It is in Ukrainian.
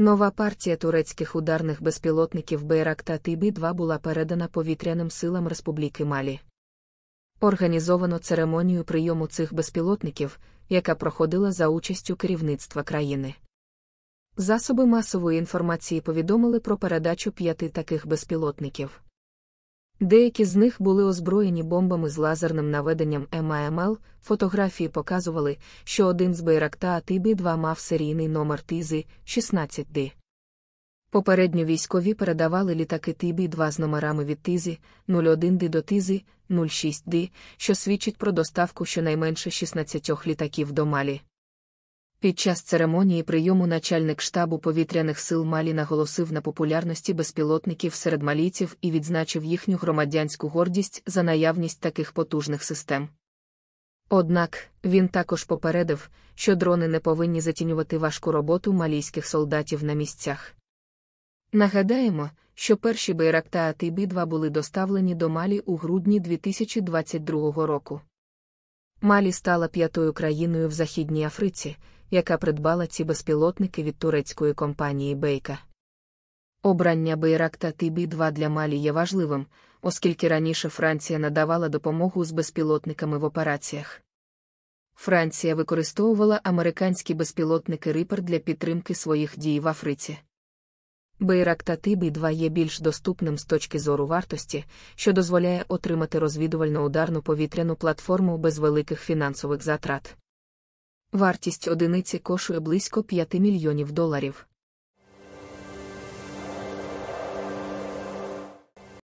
Нова партія турецьких ударних безпілотників Бейрак та Тибі-2 була передана повітряним силам Республіки Малі. Організовано церемонію прийому цих безпілотників, яка проходила за участю керівництва країни. Засоби масової інформації повідомили про передачу п'яти таких безпілотників. Деякі з них були озброєні бомбами з лазерним наведенням МАМЛ. Фотографії показували, що один з байракта атибі 2 мав серійний номер Тізи 16D. Попередньо військові передавали літаки Тибі 2 з номерами від Тизі 01D до Тизи 06D, що свідчить про доставку щонайменше 16 літаків до Малі. Під час церемонії прийому начальник штабу повітряних сил Малі наголосив на популярності безпілотників серед малійців і відзначив їхню громадянську гордість за наявність таких потужних систем. Однак він також попередив, що дрони не повинні затінювати важку роботу малійських солдатів на місцях. Нагадаємо, що перші Байракта та 2 були доставлені до Малі у грудні 2022 року. Малі стала п'ятою країною в Західній Африці, яка придбала ці безпілотники від турецької компанії Бейка. Обрання Бейрак та 2 для Малі є важливим, оскільки раніше Франція надавала допомогу з безпілотниками в операціях. Франція використовувала американські безпілотники Ріпер для підтримки своїх дій в Африці. Бейракта Тиби 2 є більш доступним з точки зору вартості, що дозволяє отримати розвідувально ударну повітряну платформу без великих фінансових затрат. Вартість одиниці кошує близько 5 мільйонів доларів.